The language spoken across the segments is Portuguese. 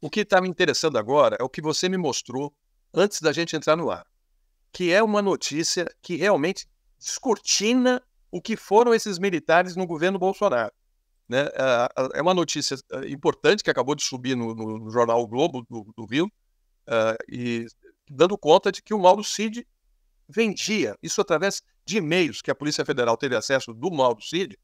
O que está me interessando agora é o que você me mostrou antes da gente entrar no ar, que é uma notícia que realmente descortina o que foram esses militares no governo Bolsonaro. Né? É uma notícia eh, importante que acabou de subir no, no jornal o Globo do, do Rio, uh, e dando conta de que o Mauro Cid vendia, isso através de e-mails que a Polícia Federal teve acesso do Mauro Cid,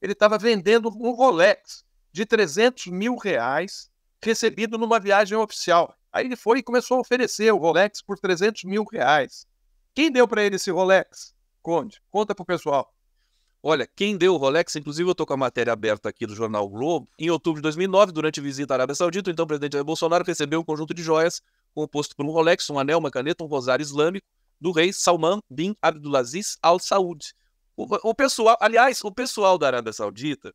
ele estava vendendo um Rolex de 300 mil reais recebido numa viagem oficial. Aí ele foi e começou a oferecer o Rolex por 300 mil reais. Quem deu para ele esse Rolex? Conde, conta pro pessoal. Olha, quem deu o Rolex, inclusive eu estou com a matéria aberta aqui do jornal Globo, em outubro de 2009, durante a visita à Arábia Saudita, então presidente Bolsonaro recebeu um conjunto de joias composto por um Rolex, um anel, uma caneta, um rosário islâmico do rei Salman bin Abdulaziz Al Saud. O, o pessoal, aliás, o pessoal da Arábia Saudita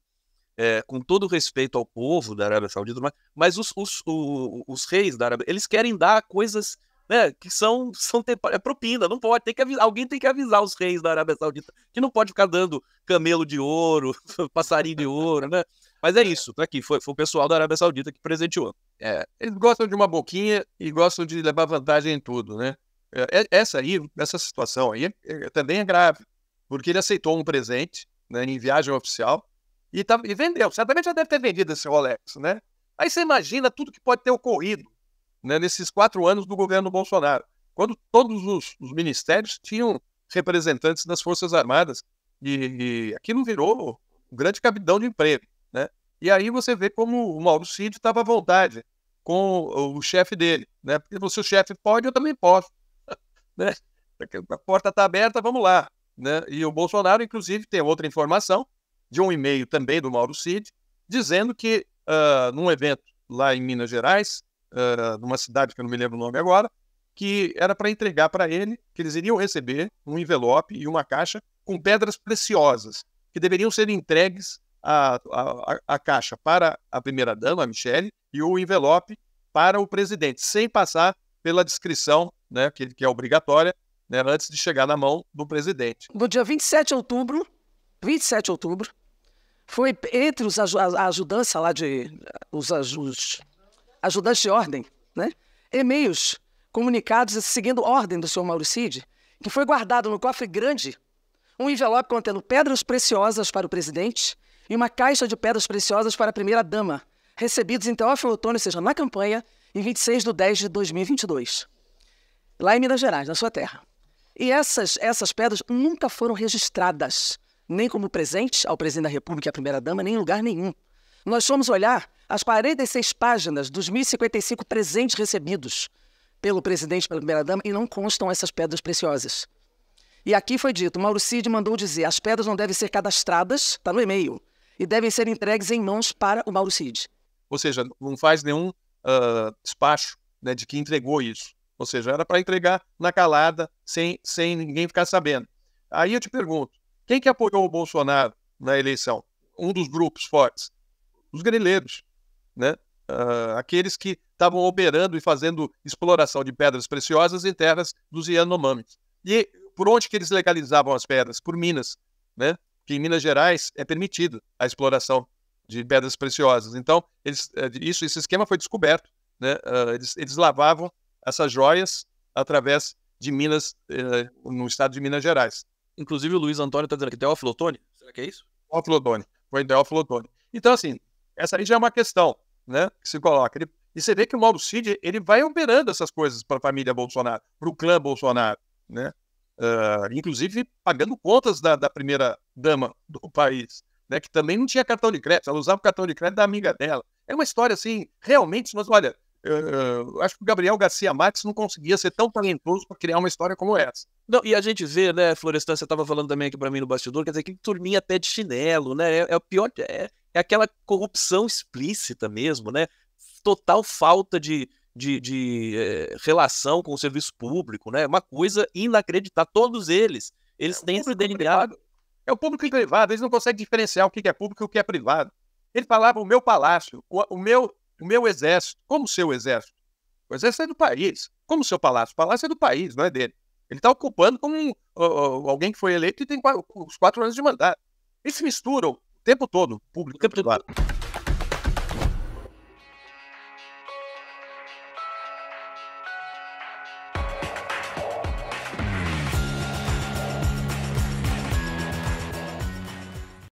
é, com todo respeito ao povo da Arábia Saudita, mas, mas os, os, o, os, reis da Arábia, eles querem dar coisas né, que são, são é propina, não pode, tem que avisar, alguém tem que avisar os reis da Arábia Saudita que não pode ficar dando camelo de ouro, passarinho de ouro, né? Mas é, é isso, tá aqui, foi, foi o pessoal da Arábia Saudita que presenteou. É, eles gostam de uma boquinha e gostam de levar vantagem em tudo, né? É, é essa aí, essa situação aí é, também é grave, porque ele aceitou um presente né, em viagem oficial, e, tá, e vendeu. Certamente já deve ter vendido esse Rolex, né? Aí você imagina tudo que pode ter ocorrido né, nesses quatro anos do governo Bolsonaro, quando todos os, os ministérios tinham representantes das Forças Armadas e, e aquilo virou um grande cabidão de emprego, né? E aí você vê como o Mauro Cid estava à vontade com o, o chefe dele, né? Porque se o chefe pode, eu também posso, né? A porta está aberta, vamos lá, né? E o Bolsonaro, inclusive, tem outra informação de um e-mail também do Mauro Cid, dizendo que uh, num evento lá em Minas Gerais, uh, numa cidade que eu não me lembro o nome agora, que era para entregar para ele, que eles iriam receber um envelope e uma caixa com pedras preciosas, que deveriam ser entregues a, a, caixa para a primeira-dama, a Michelle, e o envelope para o presidente, sem passar pela descrição, né, que, que é obrigatória, né, antes de chegar na mão do presidente. No dia 27 de outubro, 27 de outubro, foi entre os a, a ajudança lá de os, os ajudantes de ordem, né? E-mails comunicados seguindo ordem do senhor Mauricide, que foi guardado no cofre grande um envelope contendo pedras preciosas para o presidente e uma caixa de pedras preciosas para a primeira-dama, recebidos em Teófilo Otônio, ou seja, na campanha, em 26 de 10 de 2022, lá em Minas Gerais, na sua terra. E essas, essas pedras nunca foram registradas nem como presente ao presidente da República e à primeira-dama, nem em lugar nenhum. Nós fomos olhar as 46 páginas dos 1.055 presentes recebidos pelo presidente e pela primeira-dama e não constam essas pedras preciosas. E aqui foi dito, Mauro Cid mandou dizer, as pedras não devem ser cadastradas, está no e-mail, e devem ser entregues em mãos para o Mauro Cid. Ou seja, não faz nenhum uh, despacho né, de que entregou isso. Ou seja, era para entregar na calada, sem, sem ninguém ficar sabendo. Aí eu te pergunto, quem que apoiou o Bolsonaro na eleição? Um dos grupos fortes, os grileiros, né? Uh, aqueles que estavam operando e fazendo exploração de pedras preciosas em terras dos Yanomamis. E por onde que eles legalizavam as pedras? Por Minas, né? Que em Minas Gerais é permitida a exploração de pedras preciosas. Então, eles, eh, isso, esse esquema foi descoberto. Né? Uh, eles, eles, lavavam essas joias através de Minas, uh, no estado de Minas Gerais. Inclusive o Luiz Antônio está dizendo que Teófilo Otoni. Será que é isso? Teófilo Otoni. Foi Teófilo Otoni. Então, assim, essa aí já é uma questão né, que se coloca. Ele, e você vê que o Mauro Cid ele vai operando essas coisas para a família Bolsonaro, para o clã Bolsonaro. Né? Uh, inclusive pagando contas da, da primeira dama do país, né, que também não tinha cartão de crédito, ela usava o cartão de crédito da amiga dela. É uma história assim, realmente, nós, olha, acho que o Gabriel Garcia Marques não conseguia ser tão talentoso para criar uma história como essa. Não, e a gente vê, né, Florestan, você estava falando também aqui para mim no bastidor, quer dizer, que turminha até de chinelo, né? É, é o pior, é, é, aquela corrupção explícita mesmo, né? Total falta de, de, de é, relação com o serviço público, né? Uma coisa inacreditável. Todos eles, eles é têm esse DNA. É o público e privado, eles não conseguem diferenciar o que é público e o que é privado. Ele falava o meu palácio, o, o meu o meu exército. Como seu exército? O exército é do país. Como seu palácio? O palácio é do país, não é dele. Ele está ocupando como um, uh, alguém que foi eleito e tem quatro, os quatro anos de mandato. Eles se misturam o tempo todo, público e privado.